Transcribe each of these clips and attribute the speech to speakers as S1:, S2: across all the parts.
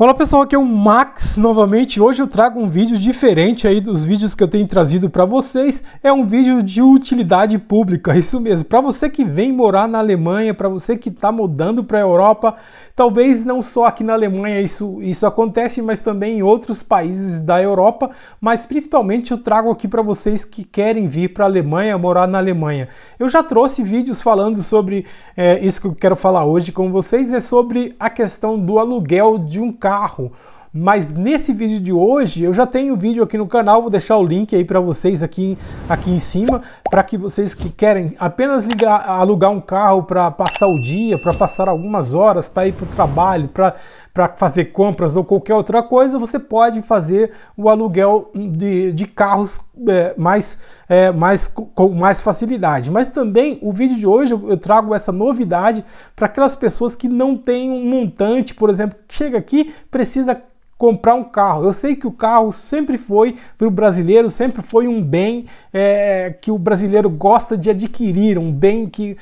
S1: Olá pessoal, aqui é o Max novamente. Hoje eu trago um vídeo diferente aí dos vídeos que eu tenho trazido para vocês. É um vídeo de utilidade pública, isso mesmo. Para você que vem morar na Alemanha, para você que está mudando para a Europa, talvez não só aqui na Alemanha isso, isso acontece, mas também em outros países da Europa. Mas principalmente eu trago aqui para vocês que querem vir para a Alemanha, morar na Alemanha. Eu já trouxe vídeos falando sobre é, isso que eu quero falar hoje com vocês, é sobre a questão do aluguel de um carro carro. Mas nesse vídeo de hoje, eu já tenho vídeo aqui no canal, vou deixar o link aí para vocês aqui, aqui em cima, para que vocês que querem apenas ligar, alugar um carro para passar o dia, para passar algumas horas, para ir para o trabalho, para para fazer compras ou qualquer outra coisa, você pode fazer o aluguel de, de carros é, mais, é, mais, com mais facilidade. Mas também o vídeo de hoje eu trago essa novidade para aquelas pessoas que não têm um montante, por exemplo, que chega aqui, precisa comprar um carro. Eu sei que o carro sempre foi para o brasileiro, sempre foi um bem é, que o brasileiro gosta de adquirir, um bem que,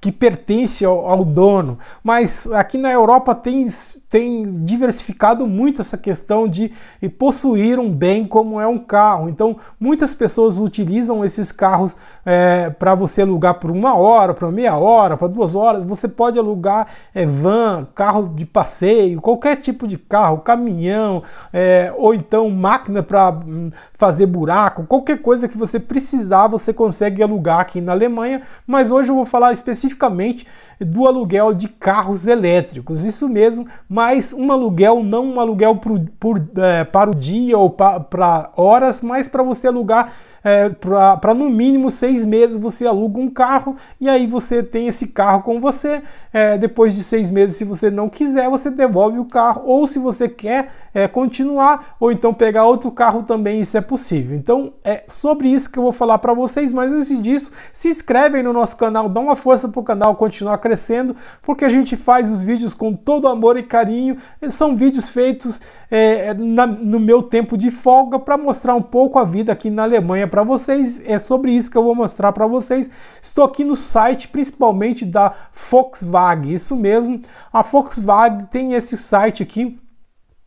S1: que pertence ao, ao, dono. Mas aqui na Europa tem, tem diversificado muito essa questão de possuir um bem como é um carro. Então muitas pessoas utilizam esses carros é, para você alugar por uma hora, para meia hora, para duas horas. Você pode alugar é, van, carro de passeio, qualquer tipo de carro, caminhão caminhão, é, ou então máquina para hum, fazer buraco, qualquer coisa que você precisar, você consegue alugar aqui na Alemanha. Mas hoje eu vou falar especificamente do aluguel de carros elétricos, isso mesmo, mas um aluguel, não um aluguel por, por, é, para o dia ou para horas, mas para você alugar é, para no mínimo seis meses você aluga um carro e aí você tem esse carro com você. É, depois de seis meses, se você não quiser, você devolve o carro, ou se você quer é, continuar, ou então pegar outro carro também, isso é possível. Então é sobre isso que eu vou falar para vocês, mas antes disso, se inscrevem no nosso canal, dá uma força para o canal continuar crescendo, porque a gente faz os vídeos com todo amor e carinho, é, são vídeos feitos é, na, no meu tempo de folga para mostrar um pouco a vida aqui na Alemanha para vocês, é sobre isso que eu vou mostrar para vocês. Estou aqui no site principalmente da Volkswagen, isso mesmo. A Volkswagen tem esse site aqui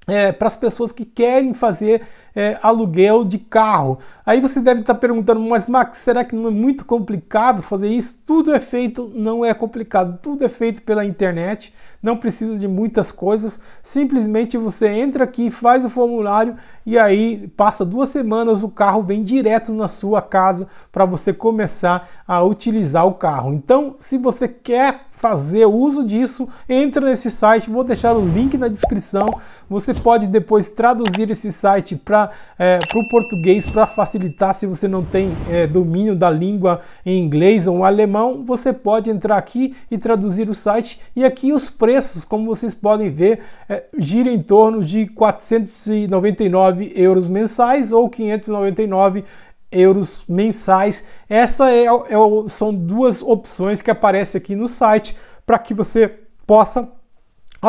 S1: é, para as pessoas que querem fazer é, aluguel de carro. Aí você deve estar tá perguntando, mas Max, será que não é muito complicado fazer isso? Tudo é feito, não é complicado, tudo é feito pela internet não precisa de muitas coisas. Simplesmente você entra aqui, faz o formulário e aí passa duas semanas o carro vem direto na sua casa para você começar a utilizar o carro. Então, se você quer fazer uso disso, entra nesse site, vou deixar o link na descrição. Você pode depois traduzir esse site para é, eh, o português para facilitar se você não tem é, domínio da língua em inglês ou alemão. Você pode entrar aqui e traduzir o site e aqui os preços preços, como vocês podem ver, é, gira em torno de 499 euros mensais ou 599 euros mensais. Essa é, é são duas opções que aparecem aqui no site para que você possa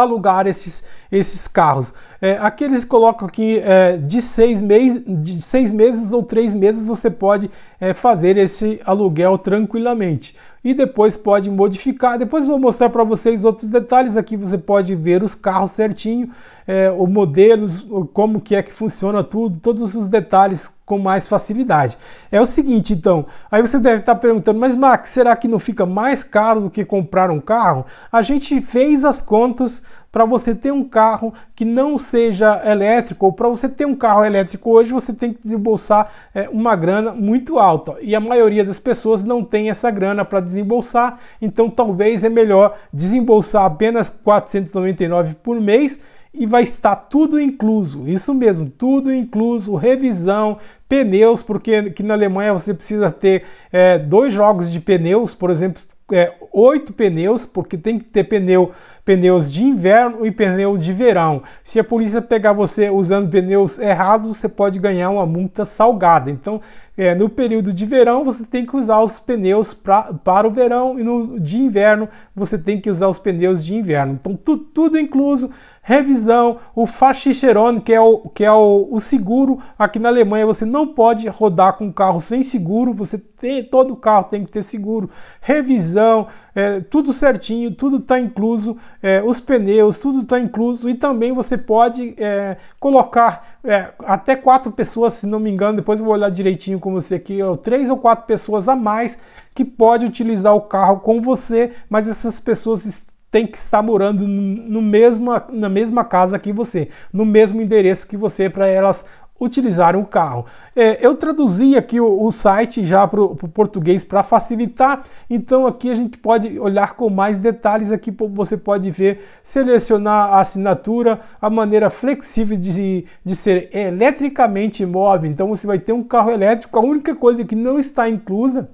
S1: alugar esses, esses carros. É, aqueles colocam aqui é, de, seis meses de seis meses ou três meses você pode é, fazer esse aluguel tranquilamente. E depois pode modificar. Depois vou mostrar para vocês outros detalhes. Aqui você pode ver os carros certinho, é, o modelos, como que é que funciona tudo, todos os detalhes com mais facilidade. É o seguinte, então, aí você deve estar perguntando, mas Max, será que não fica mais caro do que comprar um carro? A gente fez as contas para você ter um carro que não seja elétrico, ou para você ter um carro elétrico hoje, você tem que desembolsar é, uma grana muito alta. E a maioria das pessoas não tem essa grana para desembolsar, então talvez é melhor desembolsar apenas 499 por mês e vai estar tudo incluso. Isso mesmo, tudo incluso, revisão, pneus, porque aqui na Alemanha você precisa ter é, dois jogos de pneus, por exemplo, é, oito pneus, porque tem que ter pneu, pneus de inverno e pneu de verão. Se a polícia pegar você usando pneus errados, você pode ganhar uma multa salgada. Então, é, no período de verão, você tem que usar os pneus pra, para o verão e no de inverno, você tem que usar os pneus de inverno. Então, tu, tudo incluso, revisão, o Fahrsicherone, que é, o, que é o, o, seguro. Aqui na Alemanha você não pode rodar com carro sem seguro, você tem, todo carro tem que ter seguro. Revisão, é, tudo certinho, tudo está incluso, é, os pneus, tudo está incluso. E também você pode é, colocar é, até quatro pessoas, se não me engano, depois eu vou olhar direitinho com você aqui, ó, três ou quatro pessoas a mais que pode utilizar o carro com você, mas essas pessoas tem que estar morando no mesma, na mesma casa que você, no mesmo endereço que você, para elas utilizarem o carro. É, eu traduzi aqui o, o site já para o português para facilitar, então aqui a gente pode olhar com mais detalhes, aqui você pode ver, selecionar a assinatura, a maneira flexível de, de ser eletricamente móvel, então você vai ter um carro elétrico, a única coisa que não está inclusa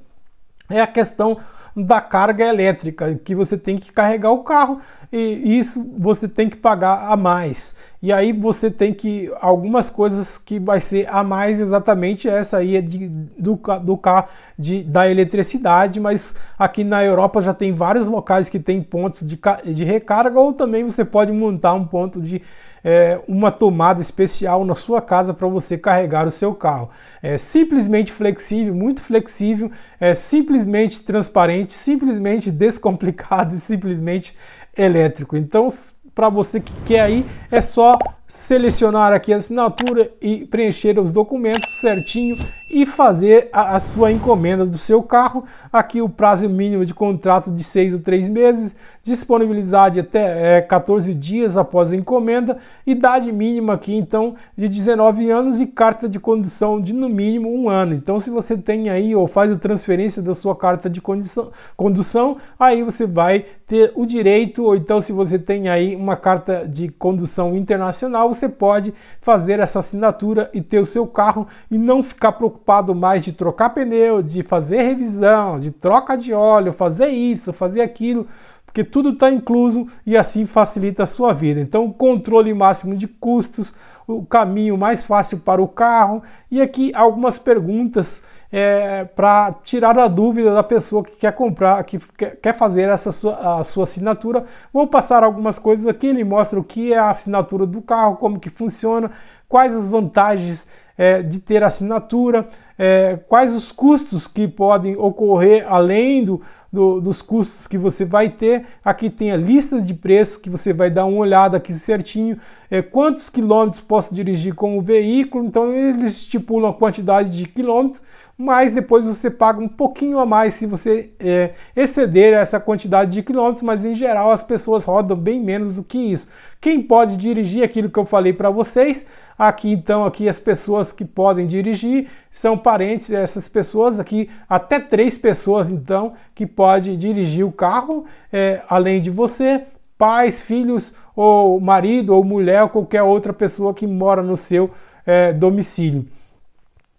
S1: é a questão da carga elétrica que você tem que carregar o carro e isso você tem que pagar a mais. E aí você tem que algumas coisas que vai ser a mais exatamente essa aí é de, do do carro de, da eletricidade, mas aqui na Europa já tem vários locais que tem pontos de, de recarga ou também você pode montar um ponto de é, uma tomada especial na sua casa para você carregar o seu carro. É simplesmente flexível, muito flexível, é simplesmente transparente, simplesmente descomplicado e simplesmente elétrico. Então para você que quer aí, é só selecionar aqui a assinatura e preencher os documentos certinho e fazer a, a, sua encomenda do seu carro. Aqui o prazo mínimo de contrato de 6 ou 3 meses, disponibilidade até é, 14 dias após a encomenda, idade mínima aqui então de 19 anos e carta de condução de no mínimo um ano. Então se você tem aí ou faz a transferência da sua carta de condição, condução, aí você vai ter o direito, ou então se você tem aí uma carta de condução internacional, final você pode fazer essa assinatura e ter o seu carro e não ficar preocupado mais de trocar pneu, de fazer revisão, de troca de óleo, fazer isso, fazer aquilo porque tudo está incluso e assim facilita a sua vida. Então, controle máximo de custos, o caminho mais fácil para o carro. E aqui algumas perguntas é, para tirar a dúvida da pessoa que quer comprar, que quer fazer essa sua, a sua assinatura. Vou passar algumas coisas aqui, ele mostra o que é a assinatura do carro, como que funciona, quais as vantagens é, de ter assinatura, é, quais os custos que podem ocorrer além do, do, dos custos que você vai ter. Aqui tem a lista de preços que você vai dar uma olhada aqui certinho, é, quantos quilômetros posso dirigir com o veículo. Então eles estipulam a quantidade de quilômetros, mas depois você paga um pouquinho a mais se você é, exceder essa quantidade de quilômetros. Mas em geral as pessoas rodam bem menos do que isso. Quem pode dirigir aquilo que eu falei para vocês? Aqui então aqui as pessoas que podem dirigir são parentes essas pessoas aqui até três pessoas então que pode dirigir o carro é, além de você pais filhos ou marido ou mulher ou qualquer outra pessoa que mora no seu é, domicílio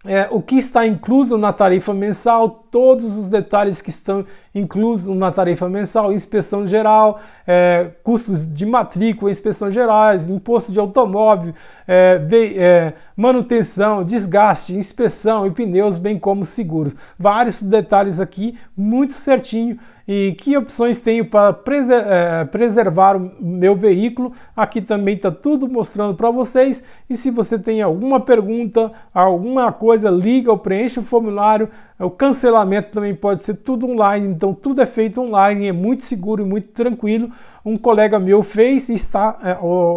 S1: é, o que está incluso na tarifa mensal, todos os detalhes que estão inclusos na tarifa mensal, inspeção geral, é, custos de matrícula, inspeções gerais, imposto de automóvel, é, é manutenção, desgaste, inspeção e pneus, bem como seguros. Vários detalhes aqui, muito certinho. E que opções tenho para preser é, preservar o meu veículo? Aqui também está tudo mostrando para vocês. E se você tem alguma pergunta, alguma coisa, liga ou preenche o formulário o cancelamento também pode ser tudo online, então tudo é feito online, é muito seguro e muito tranquilo. Um colega meu fez e está, é,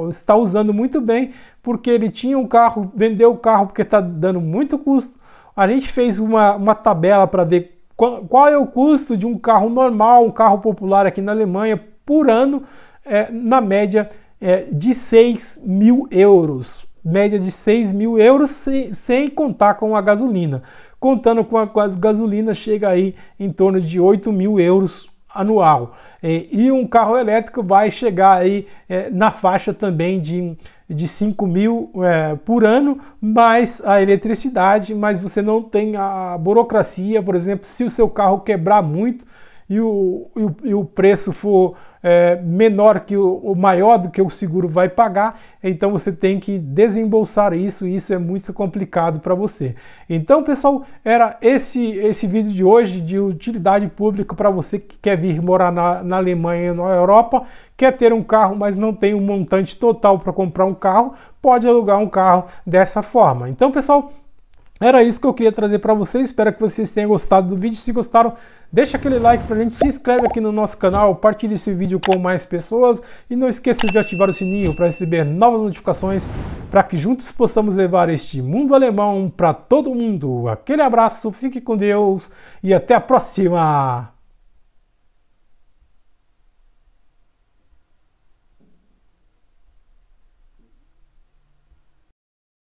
S1: está usando muito bem, porque ele tinha um carro, vendeu o carro porque está dando muito custo. A gente fez uma, uma tabela para ver qual, qual é o custo de um carro normal, um carro popular aqui na Alemanha por ano, é, na média é, de 6 mil euros. Média de 6 mil euros sem, sem contar com a gasolina contando com a gasolina chega aí em torno de 8 mil euros anual. É, e um carro elétrico vai chegar aí é, na faixa também de, de 5 mil é, por ano, mais a eletricidade, mas você não tem a burocracia, por exemplo, se o seu carro quebrar muito e o, e o, e o preço for é, menor que o, o, maior do que o seguro vai pagar, então você tem que desembolsar isso, e isso é muito complicado para você. Então, pessoal, era esse esse vídeo de hoje de utilidade pública para você que quer vir morar na, na Alemanha, na Europa, quer ter um carro, mas não tem um montante total para comprar um carro, pode alugar um carro dessa forma. Então, pessoal, era isso que eu queria trazer para vocês, espero que vocês tenham gostado do vídeo. Se gostaram, deixa aquele like pra gente, se inscreve aqui no nosso canal, partilhe esse vídeo com mais pessoas e não esqueça de ativar o sininho para receber novas notificações para que juntos possamos levar este mundo alemão para todo mundo. Aquele abraço, fique com Deus e até a próxima!